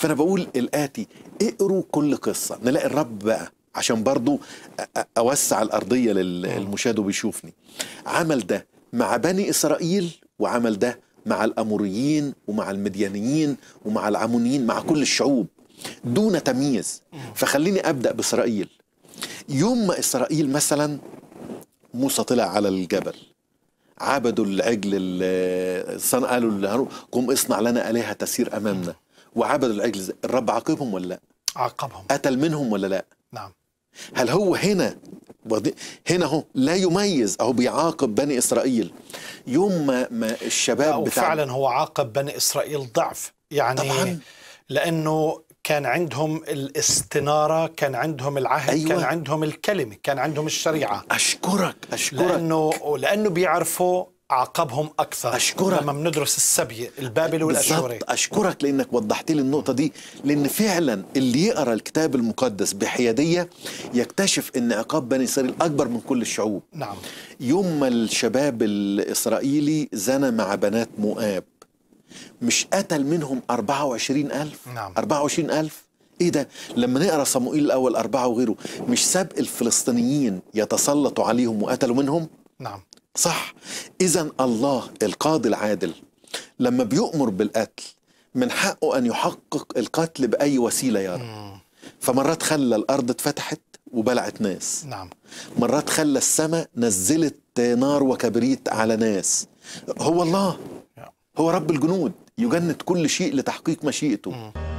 فأنا بقول الآتي اقروا كل قصة نلاقي الرب بقى عشان برضو أوسع الأرضية للمشاهد وبيشوفني عمل ده مع بني إسرائيل وعمل ده مع الأموريين ومع المديانيين ومع العمونيين مع كل الشعوب دون تمييز فخليني أبدأ بإسرائيل يوم ما إسرائيل مثلا موسى طلع على الجبل عبدوا العجل قالوا قم اصنع لنا آلهة تسير أمامنا وعبدوا العجل الرب عاقبهم ولا لا عاقبهم قتل منهم ولا لا نعم هل هو هنا هنا هو لا يميز او بيعاقب بني اسرائيل يوم ما الشباب أو بتاع فعلا هو عاقب بني اسرائيل ضعف يعني طبعا. لانه كان عندهم الاستناره كان عندهم العهد أيوة. كان عندهم الكلمه كان عندهم الشريعه اشكرك اشكرك لانه لانه بيعرفوا اعقبهم اكثر اشكرك لما بندرس السبيه البابلي والاشوري اشكرك لانك وضحت لي النقطه دي لان فعلا اللي يقرا الكتاب المقدس بحياديه يكتشف ان عقاب بني اسرائيل اكبر من كل الشعوب نعم يوم ما الشباب الاسرائيلي زنى مع بنات مؤاب مش قتل منهم 24000 نعم 24000 ايه ده لما نقرا صموئيل الاول أربعة وغيره مش ساب الفلسطينيين يتسلطوا عليهم وقتلوا منهم نعم صح اذا الله القاضي العادل لما بيؤمر بالقتل من حقه ان يحقق القتل باي وسيله يا رب فمرات خلى الارض اتفتحت وبلعت ناس نعم مرات خلى السماء نزلت نار وكبريت على ناس هو الله هو رب الجنود يجند كل شيء لتحقيق مشيئته مم.